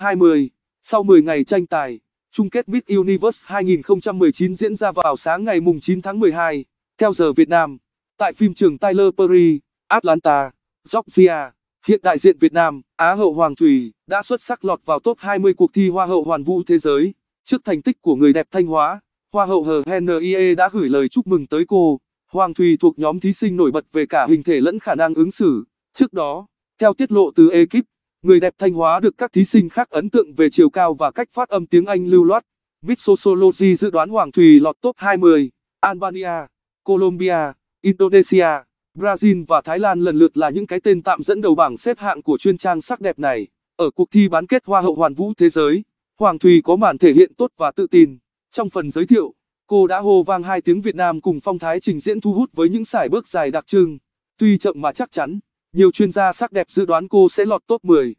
20. Sau 10 ngày tranh tài, chung kết Miss Universe 2019 diễn ra vào sáng ngày 9 tháng 12, theo giờ Việt Nam, tại phim trường Tyler Perry, Atlanta, Georgia. Hiện đại diện Việt Nam, Á hậu Hoàng Thùy, đã xuất sắc lọt vào top 20 cuộc thi Hoa hậu Hoàn vũ Thế giới. Trước thành tích của người đẹp Thanh Hóa, Hoa hậu Hờ Henie đã gửi lời chúc mừng tới cô. Hoàng Thùy thuộc nhóm thí sinh nổi bật về cả hình thể lẫn khả năng ứng xử. Trước đó, theo tiết lộ từ ekip, Người đẹp Thanh Hóa được các thí sinh khác ấn tượng về chiều cao và cách phát âm tiếng Anh lưu loát. Miss Sociology dự đoán Hoàng Thùy lọt top 20, Albania, Colombia, Indonesia, Brazil và Thái Lan lần lượt là những cái tên tạm dẫn đầu bảng xếp hạng của chuyên trang sắc đẹp này. Ở cuộc thi bán kết Hoa hậu Hoàn vũ thế giới, Hoàng Thùy có màn thể hiện tốt và tự tin. Trong phần giới thiệu, cô đã hô vang hai tiếng Việt Nam cùng phong thái trình diễn thu hút với những sải bước dài đặc trưng, tuy chậm mà chắc chắn. Nhiều chuyên gia sắc đẹp dự đoán cô sẽ lọt top 10.